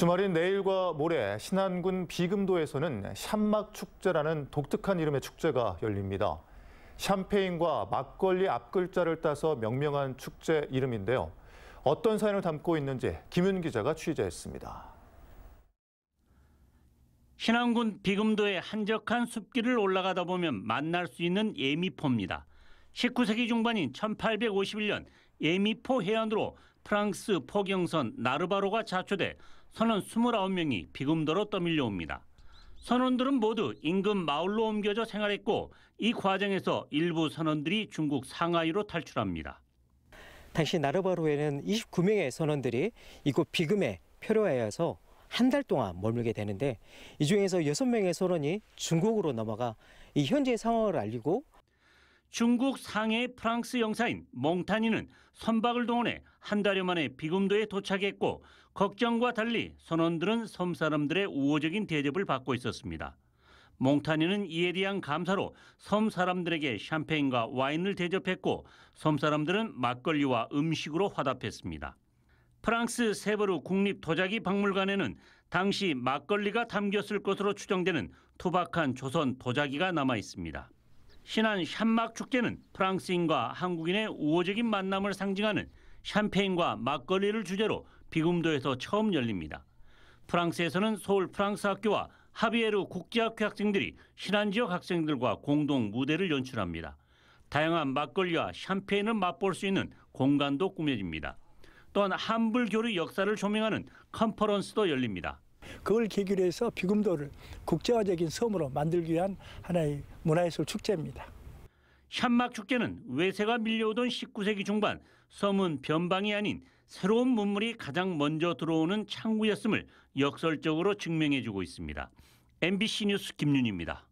주말인 내일과 모레 신안군 비금도에서는 샴막 축제라는 독특한 이름의 축제가 열립니다. 샴페인과 막걸리 앞글자를 따서 명명한 축제 이름인데요. 어떤 사연을 담고 있는지 김윤 기자가 취재했습니다. 신안군 비금도의 한적한 숲길을 올라가다 보면 만날 수 있는 예미포입니다. 19세기 중반인 1851년 예미포 해안으로 프랑스 포경선 나르바로가 자초돼 선원 29명이 비금도로 떠밀려옵니다. 선원들은 모두 인근 마을로 옮겨져 생활했고 이 과정에서 일부 선원들이 중국 상하이로 탈출합니다. 당시 나르바로에는 29명의 선원들이 이곳 비금에 표류하여서 한 달 동안 머물게 되는데 이 중에서 6명의 선원이 중국으로 넘어가 이 현재 상황을 알리고 중국 상해 프랑스 영사인 몽타니는 선박을 동원해 한 달여 만에 비금도에 도착했고 걱정과 달리 선원들은 섬 사람들의 우호적인 대접을 받고 있었습니다. 몽타니는 이에 대한 감사로 섬 사람들에게 샴페인과 와인을 대접했고 섬 사람들은 막걸리와 음식으로 화답했습니다. 프랑스 세버루 국립도자기 박물관에는 당시 막걸리가 담겼을 것으로 추정되는 투박한 조선 도자기가 남아 있습니다. 신한 샴막 축제는 프랑스인과 한국인의 우호적인 만남을 상징하는 샴페인과 막걸리를 주제로 비금도에서 처음 열립니다. 프랑스에서는 서울 프랑스 학교와 하비에르 국제학교 학생들이 신한 지역 학생들과 공동 무대를 연출합니다. 다양한 막걸리와 샴페인을 맛볼 수 있는 공간도 꾸며집니다. 또한 한불교류 역사를 조명하는 컨퍼런스도 열립니다. 그걸 계기로 해서 비금도를 국제화적인 섬으로 만들기 위한 하나의 문화예술 축제입니다. 샴막 축제는 외세가 밀려오던 19세기 중반 섬은 변방이 아닌 새로운 문물이 가장 먼저 들어오는 창구였음을 역설적으로 증명해주고 있습니다. MBC 뉴스 김윤입니다.